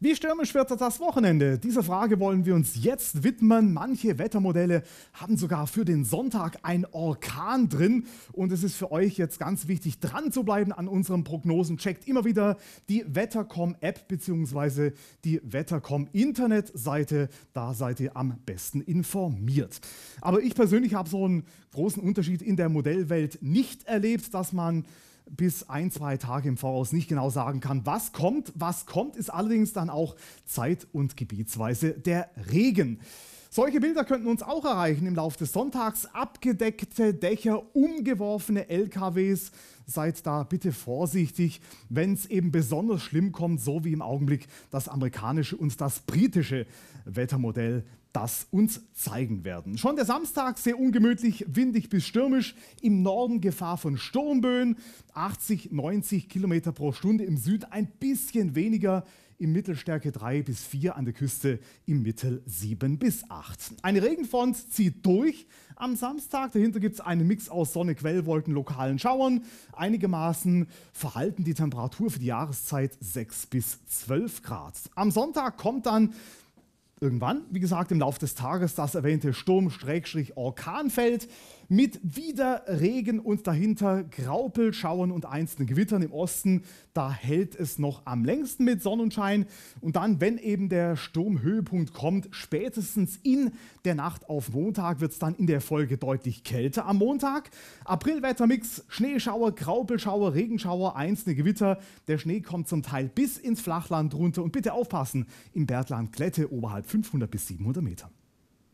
Wie stürmisch wird das Wochenende? Dieser Frage wollen wir uns jetzt widmen. Manche Wettermodelle haben sogar für den Sonntag ein Orkan drin. Und es ist für euch jetzt ganz wichtig, dran zu bleiben an unseren Prognosen. Checkt immer wieder die Wettercom-App bzw. die Wettercom-Internetseite. Da seid ihr am besten informiert. Aber ich persönlich habe so einen großen Unterschied in der Modellwelt nicht erlebt, dass man bis ein, zwei Tage im Voraus nicht genau sagen kann, was kommt. Was kommt, ist allerdings dann auch zeit- und gebietsweise der Regen. Solche Bilder könnten uns auch erreichen im Laufe des Sonntags. Abgedeckte Dächer, umgeworfene LKWs, seid da bitte vorsichtig, wenn es eben besonders schlimm kommt, so wie im Augenblick das amerikanische und das britische Wettermodell das uns zeigen werden. Schon der Samstag sehr ungemütlich, windig bis stürmisch, im Norden Gefahr von Sturmböen, 80, 90 Kilometer pro Stunde, im Süden ein bisschen weniger, in Mittelstärke 3 bis 4, an der Küste im Mittel 7 bis 8. Eine Regenfront zieht durch, am Samstag. Dahinter gibt es einen Mix aus Sonne, Quellwolken, lokalen Schauern. Einigermaßen verhalten die Temperatur für die Jahreszeit 6 bis 12 Grad. Am Sonntag kommt dann irgendwann, wie gesagt, im Laufe des Tages das erwähnte Sturm-Orkanfeld mit wieder Regen und dahinter Graupelschauern und einzelnen Gewittern im Osten. Da hält es noch am längsten mit Sonnenschein. Und dann, wenn eben der Sturmhöhepunkt kommt, spätestens in der Nacht auf Montag wird es dann in der Folge deutlich kälter am Montag. Aprilwettermix, Schneeschauer, Graupelschauer, Regenschauer, einzelne Gewitter. Der Schnee kommt zum Teil bis ins Flachland runter. Und bitte aufpassen, im Bergland Klette oberhalb 500 bis 700 Meter.